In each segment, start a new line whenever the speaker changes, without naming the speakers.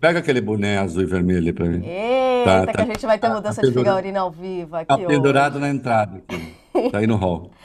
pega aquele boné azul e vermelho ali mim. Eita, tá, que tá a
gente vai ter tá mudança tá, de figurina ao vivo aqui. Tá pendurado
hoje. na entrada.
Aqui.
Tá aí no hall.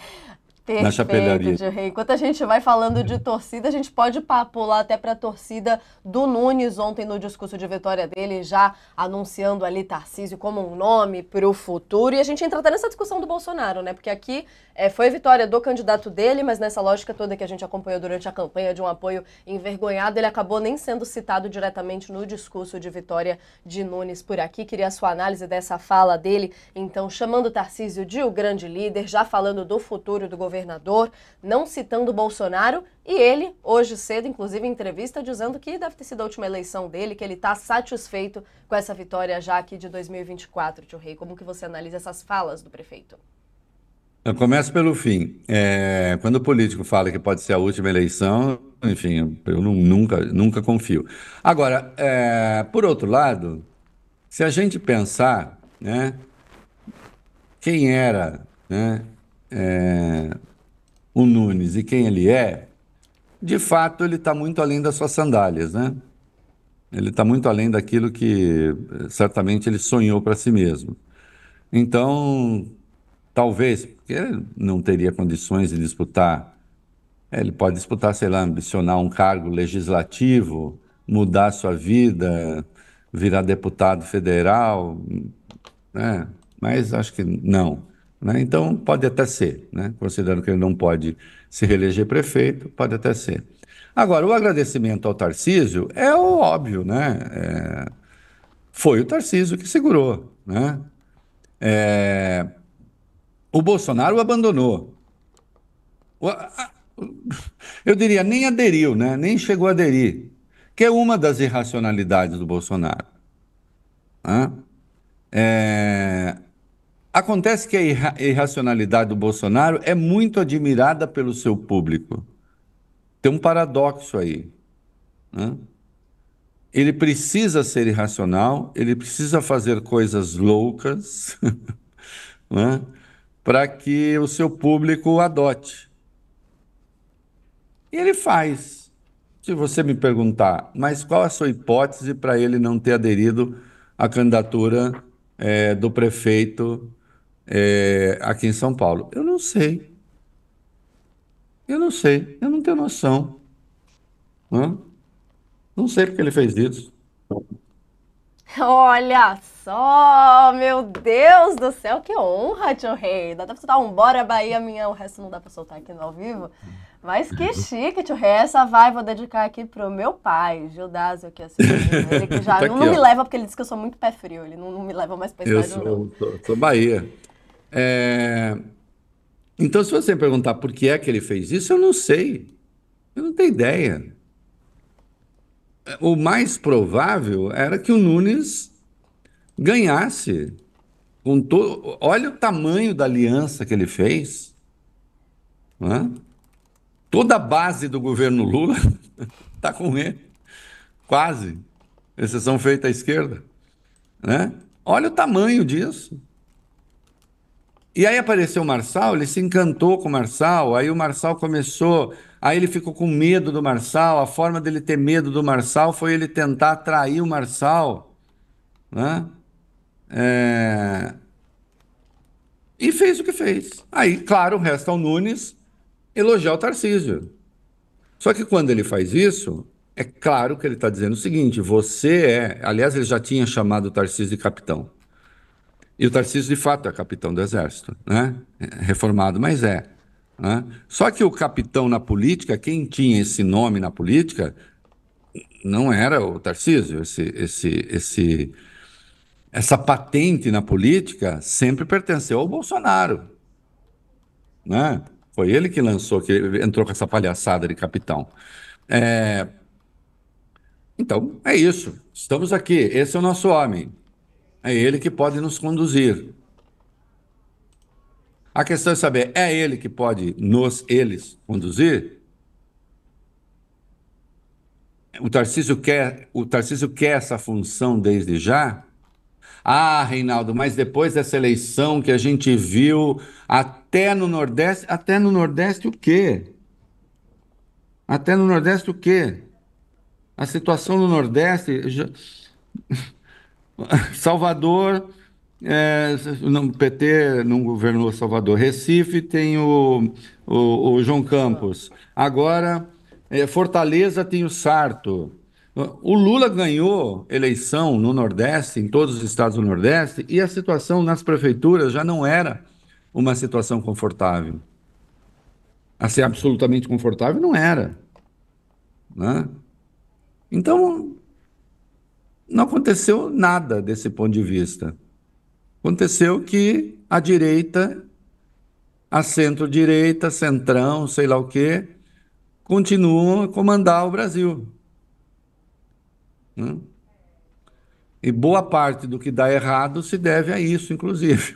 Perfeito, na chapelaria. Enquanto a gente vai falando de torcida, a gente pode pular até para a torcida do Nunes ontem no discurso de vitória dele, já anunciando ali Tarcísio como um nome para o futuro. E a gente entra até nessa discussão do Bolsonaro, né? Porque aqui é, foi vitória do candidato dele, mas nessa lógica toda que a gente acompanhou durante a campanha de um apoio envergonhado, ele acabou nem sendo citado diretamente no discurso de vitória de Nunes por aqui. Queria a sua análise dessa fala dele, então chamando Tarcísio de o grande líder, já falando do futuro do governo governador, não citando Bolsonaro. E ele, hoje cedo, inclusive em entrevista, dizendo que deve ter sido a última eleição dele, que ele está satisfeito com essa vitória já aqui de 2024, Tio Rei. Como que você analisa essas falas do prefeito?
Eu começo pelo fim. É, quando o político fala que pode ser a última eleição, enfim, eu não, nunca, nunca confio. Agora, é, por outro lado, se a gente pensar, né, quem era né, é, o Nunes e quem ele é, de fato ele está muito além das suas sandálias, né? Ele está muito além daquilo que eh, certamente ele sonhou para si mesmo. Então, talvez, porque ele não teria condições de disputar, é, ele pode disputar, sei lá, ambicionar um cargo legislativo, mudar sua vida, virar deputado federal, né? mas acho que não. Né? Então, pode até ser, né? considerando que ele não pode se reeleger prefeito, pode até ser. Agora, o agradecimento ao Tarcísio é o óbvio, né? É... Foi o Tarcísio que segurou, né? É... O Bolsonaro o abandonou. O... Eu diria, nem aderiu, né? Nem chegou a aderir, que é uma das irracionalidades do Bolsonaro. Né? É... Acontece que a irracionalidade do Bolsonaro é muito admirada pelo seu público. Tem um paradoxo aí. Né? Ele precisa ser irracional, ele precisa fazer coisas loucas né? para que o seu público o adote. E ele faz. Se você me perguntar, mas qual a sua hipótese para ele não ter aderido à candidatura é, do prefeito é, aqui em São Paulo? Eu não sei. Eu não sei. Eu não tenho noção. Hã? Não sei porque ele fez isso.
Olha só, meu Deus do céu, que honra, tio Rei. Dá pra soltar um bora Bahia minha, o resto não dá pra soltar aqui no ao vivo. Mas que uhum. chique, tio Rei. Essa vai, vou dedicar aqui pro meu pai, Gildásio, que assim Ele que já tá aqui, não, não me leva, porque ele disse que eu sou muito pé frio. Ele não, não me leva mais pra isso Eu sou,
sou, sou Bahia. É... Então, se você perguntar por que é que ele fez isso, eu não sei. Eu não tenho ideia. O mais provável era que o Nunes ganhasse. Com to... Olha o tamanho da aliança que ele fez. É? Toda a base do governo Lula está com ele. Quase. Exceção feita à esquerda. Né? Olha o tamanho disso. E aí apareceu o Marçal, ele se encantou com o Marçal, aí o Marçal começou, aí ele ficou com medo do Marçal, a forma dele ter medo do Marçal foi ele tentar atrair o Marçal, né? É... E fez o que fez. Aí, claro, resta ao Nunes elogiar o Tarcísio. Só que quando ele faz isso, é claro que ele está dizendo o seguinte: você é. Aliás, ele já tinha chamado o Tarcísio de capitão. E o Tarcísio, de fato, é capitão do Exército, né? É reformado, mas é. Né? Só que o capitão na política, quem tinha esse nome na política, não era o Tarcísio. Esse, esse, esse, essa patente na política sempre pertenceu ao Bolsonaro. Né? Foi ele que lançou, que entrou com essa palhaçada de capitão. É... Então, é isso. Estamos aqui. Esse é o nosso homem. É Ele que pode nos conduzir. A questão é saber, é Ele que pode nos, eles, conduzir? O Tarcísio quer, o Tarcísio quer essa função desde já? Ah, Reinaldo, mas depois dessa eleição que a gente viu até no Nordeste, até no Nordeste o quê? Até no Nordeste o quê? A situação no Nordeste já... Salvador, é, o PT não governou Salvador. Recife tem o, o, o João Campos. Agora, é, Fortaleza tem o Sarto. O Lula ganhou eleição no Nordeste, em todos os estados do Nordeste, e a situação nas prefeituras já não era uma situação confortável. A ser absolutamente confortável não era. Né? Então, não aconteceu nada desse ponto de vista. Aconteceu que a direita, a centro-direita, centrão, sei lá o quê, continuam a comandar o Brasil. Né? E boa parte do que dá errado se deve a isso, inclusive.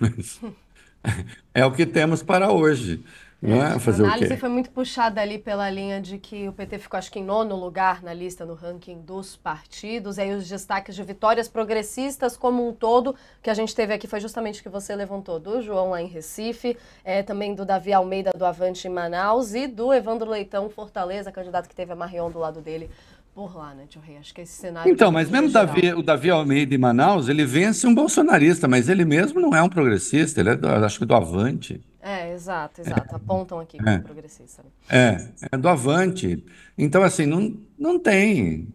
é o que temos para hoje. É, fazer a análise
foi muito puxada ali pela linha de que o PT ficou, acho que, em nono lugar na lista, no ranking dos partidos. E aí os destaques de vitórias progressistas como um todo, que a gente teve aqui foi justamente o que você levantou, do João lá em Recife, é, também do Davi Almeida do Avante em Manaus e do Evandro Leitão Fortaleza, candidato que teve a Marion do lado dele por lá, né, Tio Rei? Acho que é esse cenário. Então, mas é mesmo Davi,
o Davi Almeida em Manaus, ele vence um bolsonarista, mas ele mesmo não é um progressista, ele é, do, acho que, do Avante.
É, exato, exato. Apontam aqui como é. progressista. Né?
É, é do avante. Então, assim, não, não tem.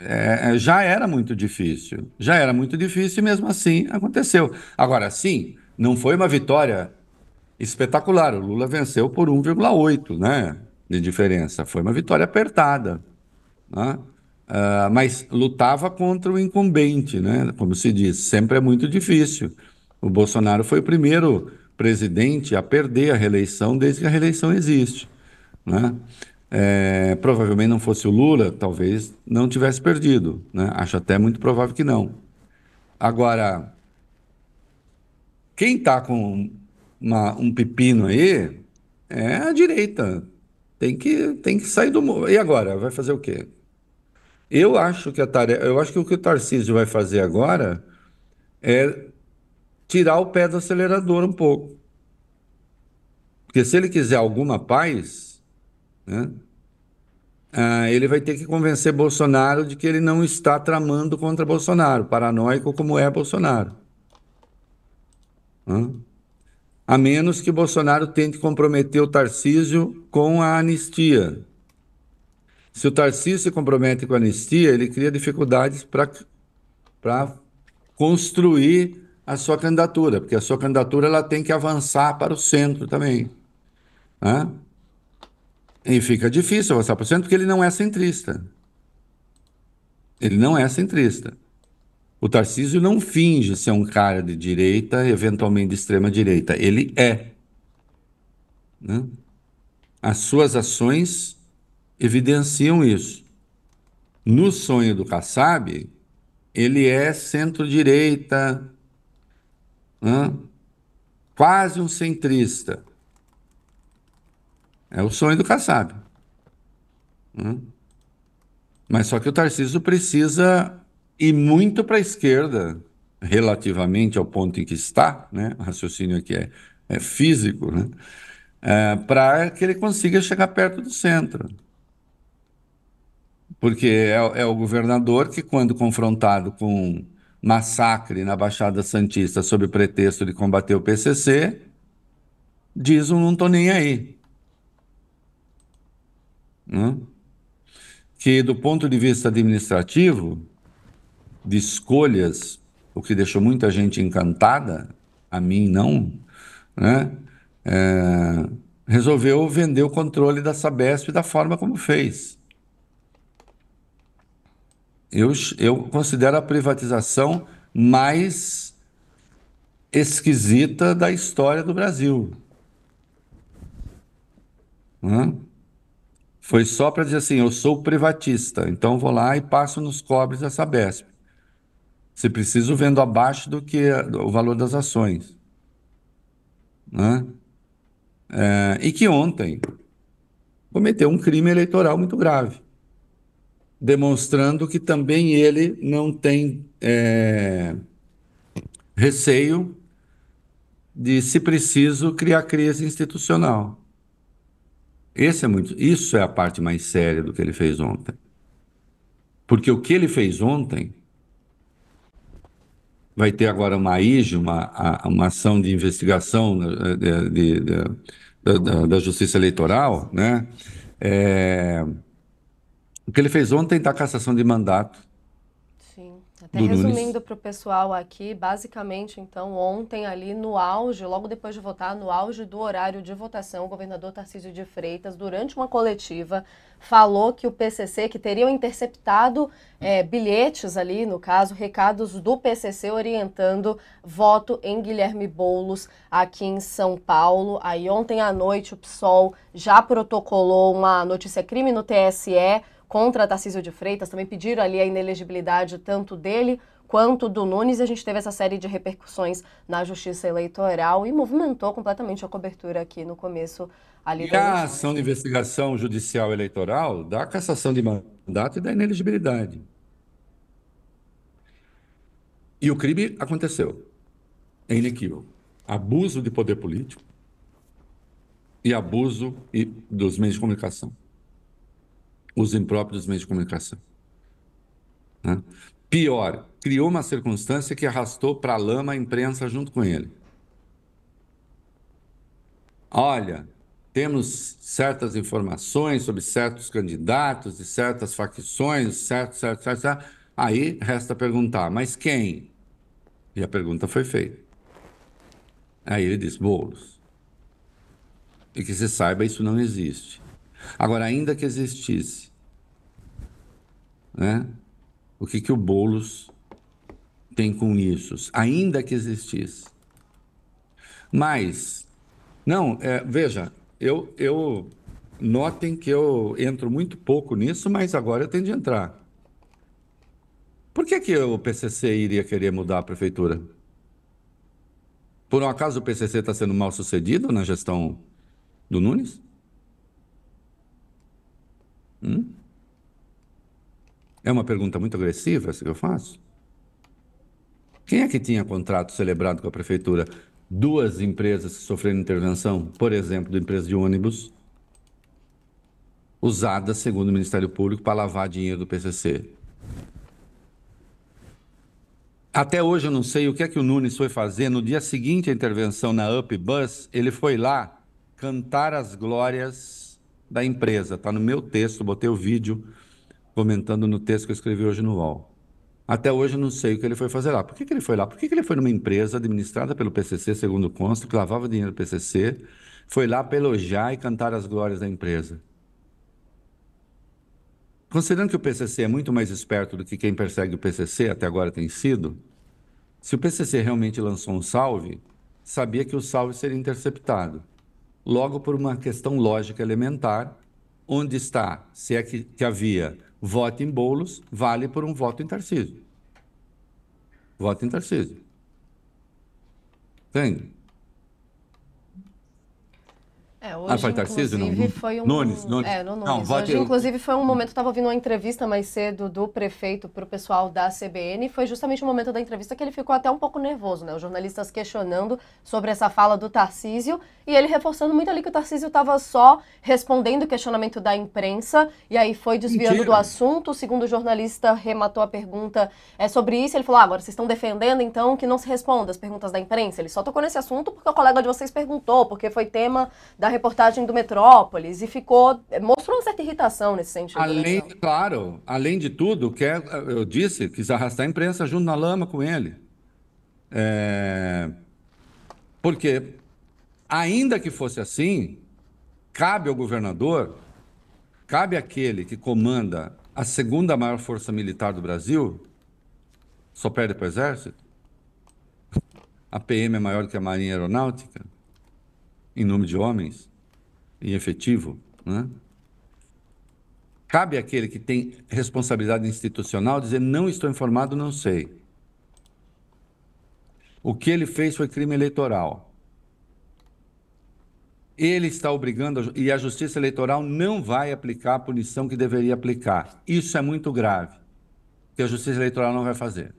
É, é, já era muito difícil. Já era muito difícil e mesmo assim aconteceu. Agora, sim, não foi uma vitória espetacular. O Lula venceu por 1,8 né, de diferença. Foi uma vitória apertada. Né? Uh, mas lutava contra o incumbente, né? como se diz. Sempre é muito difícil. O Bolsonaro foi o primeiro presidente a perder a reeleição desde que a reeleição existe. Né? É, provavelmente não fosse o Lula, talvez não tivesse perdido. Né? Acho até muito provável que não. Agora, quem está com uma, um pepino aí é a direita. Tem que, tem que sair do. E agora? Vai fazer o quê? Eu acho que a tarefa, eu acho que o que o Tarcísio vai fazer agora é tirar o pé do acelerador um pouco. Porque se ele quiser alguma paz, né, ah, ele vai ter que convencer Bolsonaro de que ele não está tramando contra Bolsonaro, paranoico como é Bolsonaro. A menos que Bolsonaro tente comprometer o Tarcísio com a anistia. Se o Tarcísio se compromete com a anistia, ele cria dificuldades para construir a sua candidatura, porque a sua candidatura ela tem que avançar para o centro também. Né? E fica difícil avançar para o centro porque ele não é centrista. Ele não é centrista. O Tarcísio não finge ser um cara de direita, eventualmente de extrema direita. Ele é. Né? As suas ações evidenciam isso. No sonho do Kassab, ele é centro-direita, né? quase um centrista. É o sonho do Kassab. Né? Mas só que o Tarcísio precisa ir muito para a esquerda, relativamente ao ponto em que está, né? o raciocínio aqui é, é físico, né? É, para que ele consiga chegar perto do centro. Porque é, é o governador que, quando confrontado com massacre na Baixada Santista sob pretexto de combater o PCC, diz um não estou nem aí. Né? Que, do ponto de vista administrativo, de escolhas, o que deixou muita gente encantada, a mim não, né? É, resolveu vender o controle da Sabesp da forma como fez. Eu, eu considero a privatização mais esquisita da história do Brasil. Hum? Foi só para dizer assim: eu sou privatista, então vou lá e passo nos cobres essa Sabesp. Se preciso, vendo abaixo do que o valor das ações. Né? É, e que ontem cometeu um crime eleitoral muito grave demonstrando que também ele não tem é, receio de, se preciso, criar crise institucional. Esse é muito, isso é a parte mais séria do que ele fez ontem. Porque o que ele fez ontem vai ter agora uma IG, uma, uma ação de investigação né, de, de, de, da, da, Justiça Eleitoral, né? É, o que ele fez ontem da cassação de mandato.
Sim. Até do resumindo para o pessoal aqui, basicamente, então, ontem ali no auge, logo depois de votar, no auge do horário de votação, o governador Tarcísio de Freitas, durante uma coletiva, falou que o PCC, que teriam interceptado é, bilhetes ali, no caso, recados do PCC orientando voto em Guilherme Boulos aqui em São Paulo. Aí ontem à noite o PSOL já protocolou uma notícia crime no TSE, contra Tarcísio de Freitas, também pediram ali a inelegibilidade tanto dele quanto do Nunes, e a gente teve essa série de repercussões na Justiça Eleitoral e movimentou completamente a cobertura aqui no começo. Ali e a
ação de investigação judicial eleitoral da cassação de mandato e da inelegibilidade. E o crime aconteceu. É inequívoco. Abuso de poder político e abuso dos meios de comunicação os impróprios meios de comunicação. Né? Pior, criou uma circunstância que arrastou para a lama a imprensa junto com ele. Olha, temos certas informações sobre certos candidatos, de certas facções, certo, certo, certo, certo. Aí resta perguntar, mas quem? E a pergunta foi feita. Aí ele diz: Boulos. E que se saiba, isso não existe. Agora, ainda que existisse, né? O que, que o Boulos tem com isso? Ainda que existisse. Mas, não, é, veja, eu, eu notem que eu entro muito pouco nisso, mas agora eu tenho de entrar. Por que, que o PCC iria querer mudar a prefeitura? Por um acaso o PCC está sendo mal sucedido na gestão do Nunes? Hum? É uma pergunta muito agressiva essa que eu faço? Quem é que tinha contrato celebrado com a prefeitura? Duas empresas que sofreram intervenção, por exemplo, empresa de ônibus, usadas, segundo o Ministério Público, para lavar dinheiro do PCC. Até hoje eu não sei o que é que o Nunes foi fazer. No dia seguinte à intervenção na UP Bus, ele foi lá cantar as glórias da empresa, está no meu texto, botei o vídeo comentando no texto que eu escrevi hoje no UOL. Até hoje eu não sei o que ele foi fazer lá. Por que, que ele foi lá? Por que, que ele foi numa empresa administrada pelo PCC, segundo consta, que lavava dinheiro do PCC, foi lá para elogiar e cantar as glórias da empresa? Considerando que o PCC é muito mais esperto do que quem persegue o PCC, até agora tem sido, se o PCC realmente lançou um salve, sabia que o salve seria interceptado. Logo, por uma questão lógica elementar, onde está, se é que, que havia voto em bolos, vale por um voto em Tarcísio. Voto em Tarcísio. Entende?
É, ah, hoje, ah, foi Tarcísio? Não. Foi um... Nunes, Nunes. É, no Nunes. Não, hoje, ter... inclusive, foi um momento, estava ouvindo uma entrevista mais cedo do prefeito para o pessoal da CBN, foi justamente o momento da entrevista que ele ficou até um pouco nervoso, né? Os jornalistas questionando sobre essa fala do Tarcísio, e ele reforçando muito ali que o Tarcísio estava só respondendo o questionamento da imprensa, e aí foi desviando Mentira. do assunto, segundo o jornalista rematou a pergunta é, sobre isso, ele falou, ah, agora vocês estão defendendo, então, que não se responda as perguntas da imprensa, ele só tocou nesse assunto porque o colega de vocês perguntou, porque foi tema da reportagem do Metrópolis e ficou mostrou uma certa irritação nesse sentido. Né, além, né?
claro, além de tudo, quer, é, eu disse, quis arrastar a imprensa junto na lama com ele. É... Porque, ainda que fosse assim, cabe ao governador, cabe àquele que comanda a segunda maior força militar do Brasil, só perde para o Exército, a PM é maior que a Marinha Aeronáutica, em nome de homens e efetivo, né? Cabe àquele que tem responsabilidade institucional dizer não estou informado, não sei. O que ele fez foi crime eleitoral. Ele está obrigando, e a Justiça Eleitoral não vai aplicar a punição que deveria aplicar. Isso é muito grave, que a Justiça Eleitoral não vai fazer.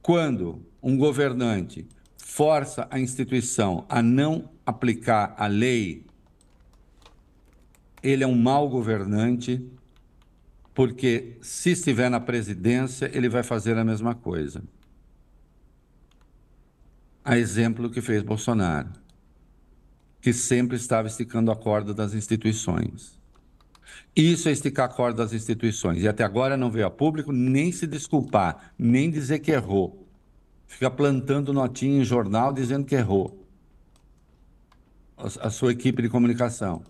Quando um governante força a instituição a não aplicar a lei, ele é um mau governante, porque se estiver na presidência, ele vai fazer a mesma coisa. A exemplo que fez Bolsonaro, que sempre estava esticando a corda das instituições. Isso é esticar a corda das instituições. E até agora não veio a público nem se desculpar, nem dizer que errou fica plantando notinha em jornal dizendo que errou a, sua equipe de comunicação.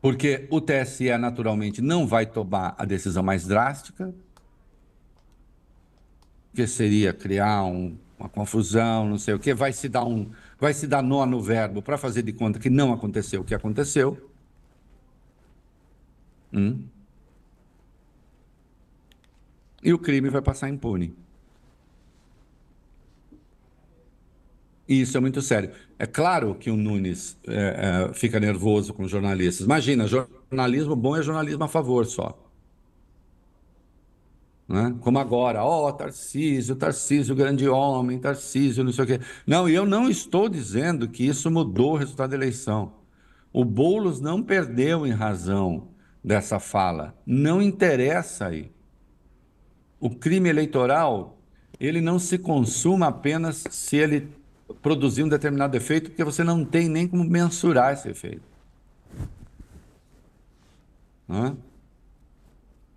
Porque o TSE naturalmente não vai tomar a decisão mais drástica, que seria criar um, uma confusão, não sei o quê, vai se dar um, vai se dar nó no verbo para fazer de conta que não aconteceu o que aconteceu. Hum? E o crime vai passar impune. Isso é muito sério. É claro que o Nunes é, é, fica nervoso com os jornalistas. Imagina, jornalismo bom é jornalismo a favor só. Né? Como agora, ó, oh, Tarcísio, Tarcísio, grande homem, Tarcísio, não sei o quê. Não, e eu não estou dizendo que isso mudou o resultado da eleição. O Boulos não perdeu em razão dessa fala. Não interessa aí. O crime eleitoral, ele não se consuma apenas se ele produzir um determinado efeito, porque você não tem nem como mensurar esse efeito. É?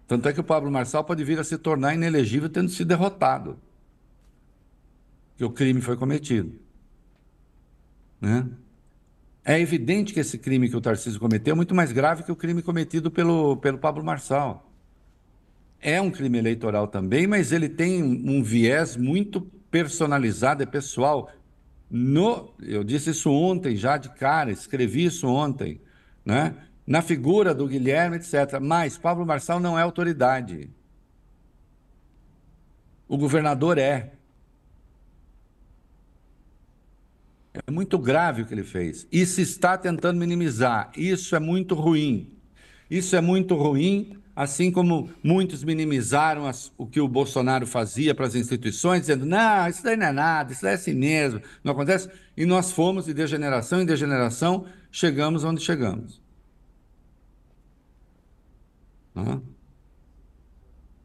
Tanto é que o Pablo Marçal pode vir a se tornar inelegível tendo sido derrotado, que o crime foi cometido. Né? É evidente que esse crime que o Tarcísio cometeu é muito mais grave que o crime cometido pelo, pelo Pablo Marçal. É um crime eleitoral também, mas ele tem um viés muito personalizado, é pessoal, no, eu disse isso ontem já de cara, escrevi isso ontem, né? Na figura do Guilherme, etc. Mas Pablo Marçal não é autoridade. O governador é. É muito grave o que ele fez. E se está tentando minimizar. Isso é muito ruim. Isso é muito ruim assim como muitos minimizaram as, o que o Bolsonaro fazia para as instituições, dizendo: não, isso daí não é nada, isso daí é assim mesmo, não acontece. E nós fomos de degeneração em degeneração, chegamos onde chegamos.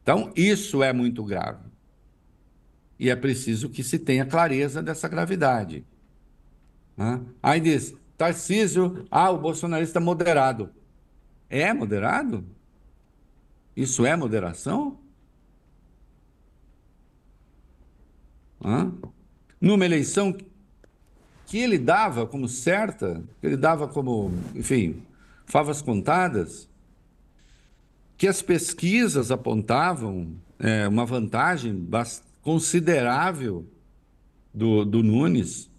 Então, isso é muito grave. E é preciso que se tenha clareza dessa gravidade. Aí diz: Tarcísio, ah, o bolsonarista moderado. É moderado? Isso é moderação? Hã? Numa eleição que ele dava como certa, que ele dava como, enfim, favas contadas, que as pesquisas apontavam é, uma vantagem considerável do, do Nunes,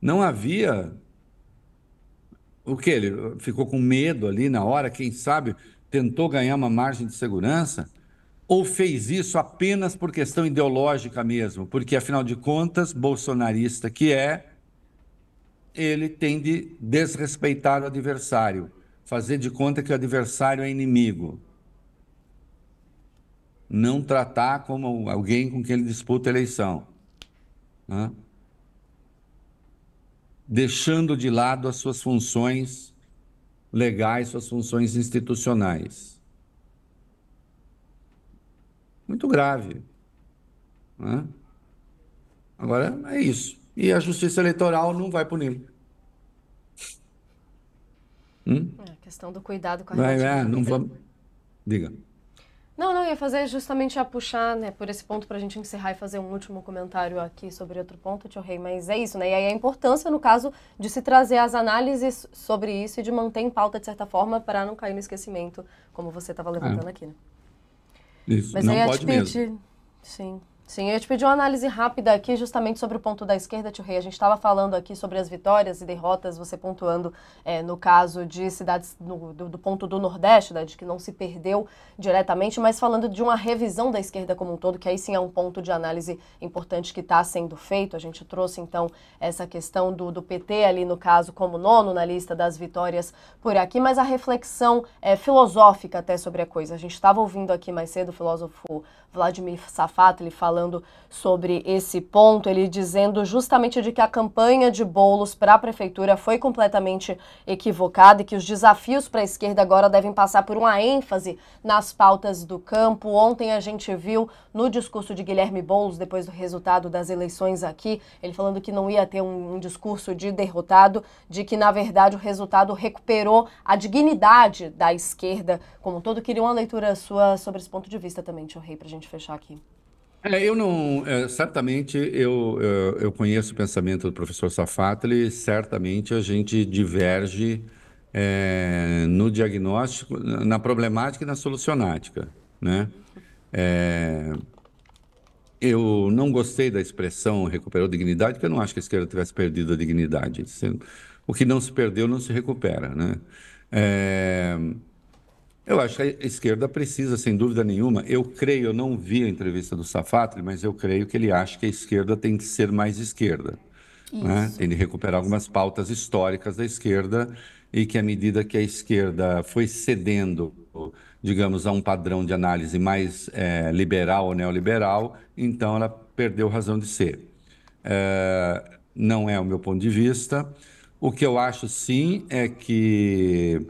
não havia o que ele ficou com medo ali na hora, quem sabe tentou ganhar uma margem de segurança ou fez isso apenas por questão ideológica mesmo? Porque, afinal de contas, bolsonarista que é, ele tem de desrespeitar o adversário, fazer de conta que o adversário é inimigo. Não tratar como alguém com quem ele disputa a eleição. Né? Deixando de lado as suas funções legais, suas funções institucionais. Muito grave. Né? Agora é isso. E a justiça eleitoral não vai punir. Hum?
É, a questão do cuidado com a vai, é,
não vamos. Diga.
Não, não, ia fazer justamente a puxar, né, por esse ponto para a gente encerrar e fazer um último comentário aqui sobre outro ponto, Tio Rei, mas é isso, né? E aí a importância, no caso, de se trazer as análises sobre isso e de manter em pauta, de certa forma, para não cair no esquecimento, como você estava levantando é. aqui, né? Isso, mas não aí, é pode tipo, mesmo. Sim. Sim, eu te pedi uma análise rápida aqui, justamente sobre o ponto da esquerda, Tio Rei. A gente estava falando aqui sobre as vitórias e derrotas, você pontuando é, no caso de cidades no, do, do, ponto do Nordeste, né, de que não se perdeu diretamente, mas falando de uma revisão da esquerda como um todo, que aí sim é um ponto de análise importante que está sendo feito. A gente trouxe então essa questão do, do, PT ali, no caso, como nono na lista das vitórias por aqui, mas a reflexão é, filosófica até sobre a coisa. A gente estava ouvindo aqui mais cedo o filósofo Vladimir Safato, ele falando sobre esse ponto, ele dizendo justamente de que a campanha de bolos para a prefeitura foi completamente equivocada e que os desafios para a esquerda agora devem passar por uma ênfase nas pautas do campo. Ontem a gente viu no discurso de Guilherme Boulos, depois do resultado das eleições aqui, ele falando que não ia ter um, um discurso de derrotado, de que na verdade o resultado recuperou a dignidade da esquerda como um todo. Queria uma leitura sua sobre esse ponto de vista também, Tio Rei, para gente gente fechar aqui.
É, eu não. É, certamente eu, eu, é, eu, conheço o pensamento do professor Safatli, certamente a gente diverge é, no diagnóstico, na problemática e na solucionática. Né? É, eu não gostei da expressão recuperou dignidade, porque eu não acho que a esquerda tivesse perdido a dignidade. O que não se perdeu não se recupera. Né? É, eu acho que a esquerda precisa, sem dúvida nenhuma. Eu creio, eu não vi a entrevista do Safatri, mas eu creio que ele acha que a esquerda tem que ser mais esquerda. Né? Tem de recuperar algumas pautas históricas da esquerda e que, à medida que a esquerda foi cedendo, digamos, a um padrão de análise mais é, liberal ou neoliberal, então ela perdeu razão de ser. É, não é o meu ponto de vista. O que eu acho, sim, é que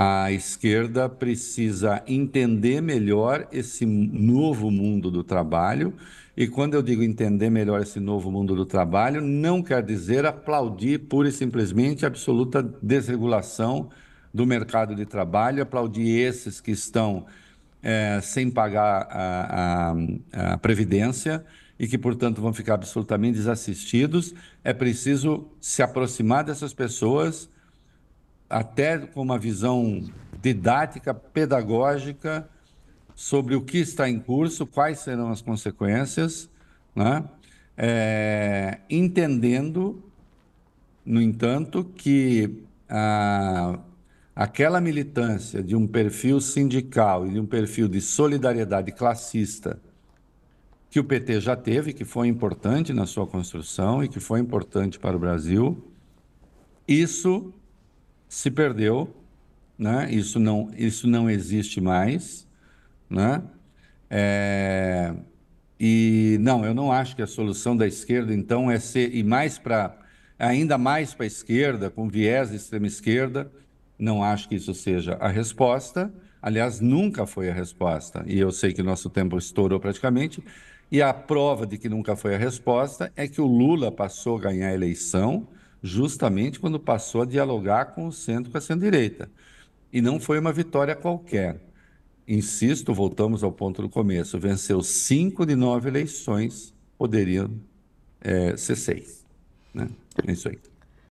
a esquerda precisa entender melhor esse novo mundo do trabalho. E quando eu digo entender melhor esse novo mundo do trabalho, não quer dizer aplaudir pura e simplesmente a absoluta desregulação do mercado de trabalho, aplaudir esses que estão é, sem pagar a, a, a previdência e que, portanto, vão ficar absolutamente desassistidos. É preciso se aproximar dessas pessoas até com uma visão didática, pedagógica, sobre o que está em curso, quais serão as consequências, né? é, entendendo, no entanto, que a, aquela militância de um perfil sindical e de um perfil de solidariedade classista que o PT já teve, que foi importante na sua construção e que foi importante para o Brasil, isso se perdeu, né? Isso não, isso não existe mais, né? É... E não, eu não acho que a solução da esquerda então é ser e mais para ainda mais para a esquerda, com viés de extrema esquerda, não acho que isso seja a resposta. Aliás, nunca foi a resposta. E eu sei que nosso tempo estourou praticamente. E a prova de que nunca foi a resposta é que o Lula passou a ganhar a eleição justamente quando passou a dialogar com o centro, com a centro-direita. E não foi uma vitória qualquer. Insisto, voltamos ao ponto do começo: venceu cinco de nove eleições, poderiam é, ser seis. Né? É isso aí.